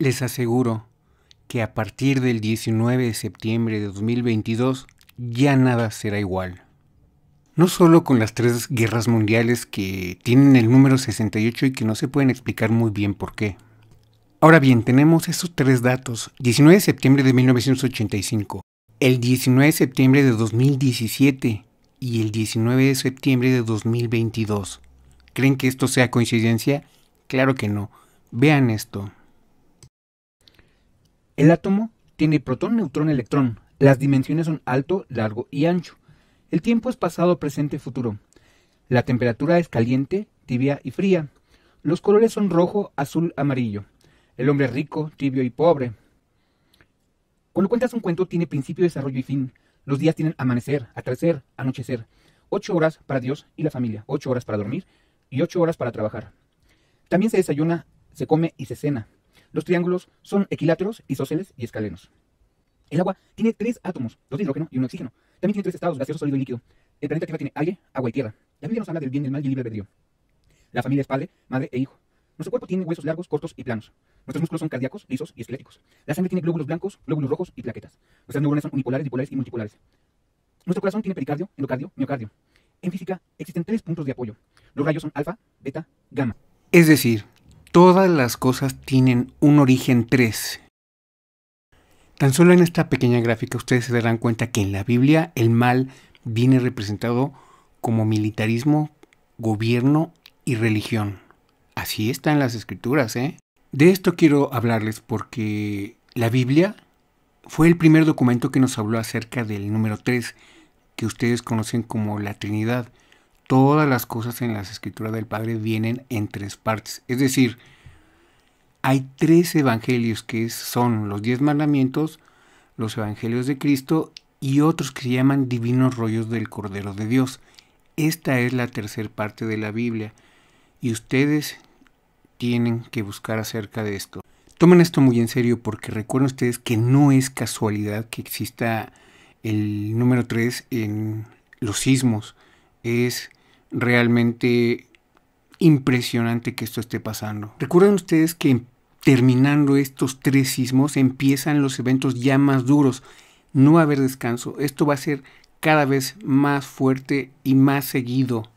Les aseguro que a partir del 19 de septiembre de 2022 ya nada será igual. No solo con las tres guerras mundiales que tienen el número 68 y que no se pueden explicar muy bien por qué. Ahora bien, tenemos esos tres datos. 19 de septiembre de 1985, el 19 de septiembre de 2017 y el 19 de septiembre de 2022. ¿Creen que esto sea coincidencia? Claro que no. Vean esto. El átomo tiene protón, neutrón, electrón. Las dimensiones son alto, largo y ancho. El tiempo es pasado, presente, futuro. La temperatura es caliente, tibia y fría. Los colores son rojo, azul, amarillo. El hombre es rico, tibio y pobre. Cuando cuentas un cuento tiene principio, desarrollo y fin. Los días tienen amanecer, atardecer, anochecer. Ocho horas para Dios y la familia, ocho horas para dormir y ocho horas para trabajar. También se desayuna, se come y se cena. Los triángulos son equiláteros, isósceles y escalenos. El agua tiene tres átomos, dos de hidrógeno y un de oxígeno. También tiene tres estados, gaseoso, sólido y líquido. El planeta Tierra tiene aire, agua y tierra. La Biblia nos habla del bien, del mal y el libre albedrío. La familia es padre, madre e hijo. Nuestro cuerpo tiene huesos largos, cortos y planos. Nuestros músculos son cardíacos, lisos y esqueléticos. La sangre tiene glóbulos blancos, glóbulos rojos y plaquetas. Nuestras neuronas son unipolares, dipolares y multipolares. Nuestro corazón tiene pericardio, endocardio, miocardio. En física existen tres puntos de apoyo. Los rayos son alfa, beta, gamma. Es decir, todas las cosas tienen un origen 3. Tan solo en esta pequeña gráfica ustedes se darán cuenta que en la Biblia el mal viene representado como militarismo, gobierno y religión. Así está en las escrituras, ¿eh? De esto quiero hablarles porque la Biblia fue el primer documento que nos habló acerca del número 3, que ustedes conocen como la Trinidad todas las cosas en las escrituras del Padre vienen en tres partes. Es decir, hay tres evangelios que son los diez mandamientos, los evangelios de Cristo y otros que se llaman divinos rollos del Cordero de Dios. Esta es la tercera parte de la Biblia y ustedes tienen que buscar acerca de esto. Tomen esto muy en serio porque recuerden ustedes que no es casualidad que exista el número 3 en los sismos. Es realmente impresionante que esto esté pasando. Recuerden ustedes que terminando estos tres sismos empiezan los eventos ya más duros. No va a haber descanso. Esto va a ser cada vez más fuerte y más seguido.